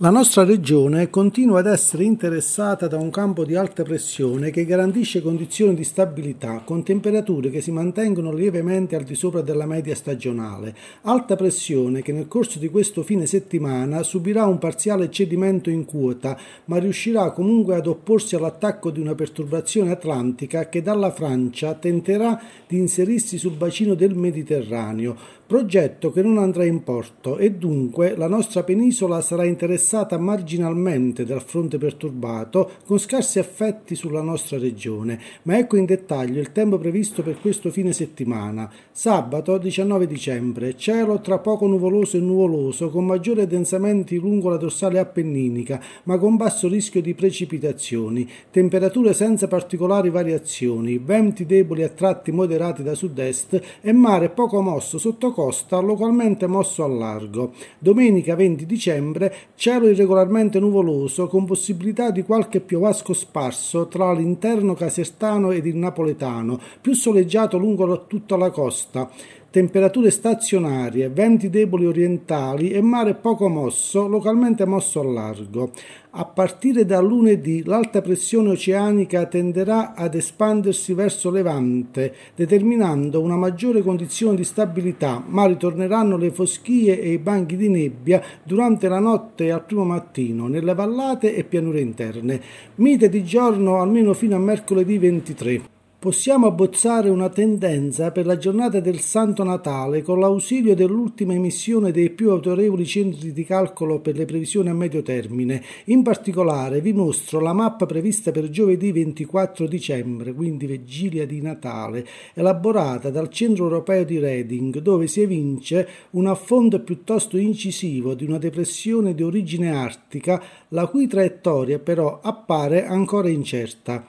La nostra regione continua ad essere interessata da un campo di alta pressione che garantisce condizioni di stabilità con temperature che si mantengono lievemente al di sopra della media stagionale, alta pressione che nel corso di questo fine settimana subirà un parziale cedimento in quota, ma riuscirà comunque ad opporsi all'attacco di una perturbazione atlantica che dalla Francia tenterà di inserirsi sul bacino del Mediterraneo, progetto che non andrà in porto e dunque la nostra penisola sarà interessata cessata marginalmente dal fronte perturbato, con scarsi effetti sulla nostra regione, ma ecco in dettaglio il tempo previsto per questo fine settimana. Sabato 19 dicembre, cielo tra poco nuvoloso e nuvoloso, con maggiori addensamenti lungo la dorsale appenninica, ma con basso rischio di precipitazioni, temperature senza particolari variazioni, venti deboli a tratti moderati da sud-est e mare poco mosso sotto costa, localmente mosso al largo. Domenica 20 dicembre, cielo cielo irregolarmente nuvoloso con possibilità di qualche piovasco sparso tra l'interno casertano ed il napoletano, più soleggiato lungo tutta la costa, temperature stazionarie, venti deboli orientali e mare poco mosso, localmente mosso al largo. A partire da lunedì l'alta pressione oceanica tenderà ad espandersi verso levante, determinando una maggiore condizione di stabilità, ma ritorneranno le foschie e i banchi di nebbia durante la notte e al primo mattino nelle vallate e pianure interne. Mite di giorno almeno fino a mercoledì 23 possiamo abbozzare una tendenza per la giornata del Santo Natale con l'ausilio dell'ultima emissione dei più autorevoli centri di calcolo per le previsioni a medio termine. In particolare vi mostro la mappa prevista per giovedì 24 dicembre, quindi vigilia di Natale, elaborata dal Centro Europeo di Reading, dove si evince un affondo piuttosto incisivo di una depressione di origine artica, la cui traiettoria però appare ancora incerta.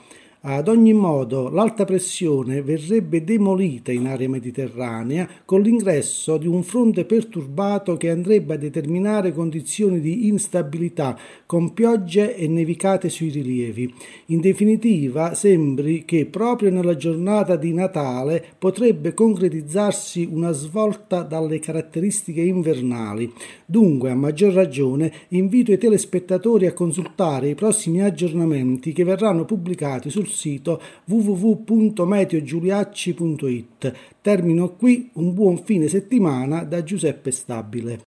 Ad ogni modo, l'alta pressione verrebbe demolita in area mediterranea con l'ingresso di un fronte perturbato che andrebbe a determinare condizioni di instabilità con piogge e nevicate sui rilievi. In definitiva, sembri che proprio nella giornata di Natale potrebbe concretizzarsi una svolta dalle caratteristiche invernali. Dunque, a maggior ragione, invito i telespettatori a consultare i prossimi aggiornamenti che verranno pubblicati sul sito www.meteogiuliacci.it. Termino qui un buon fine settimana da Giuseppe Stabile.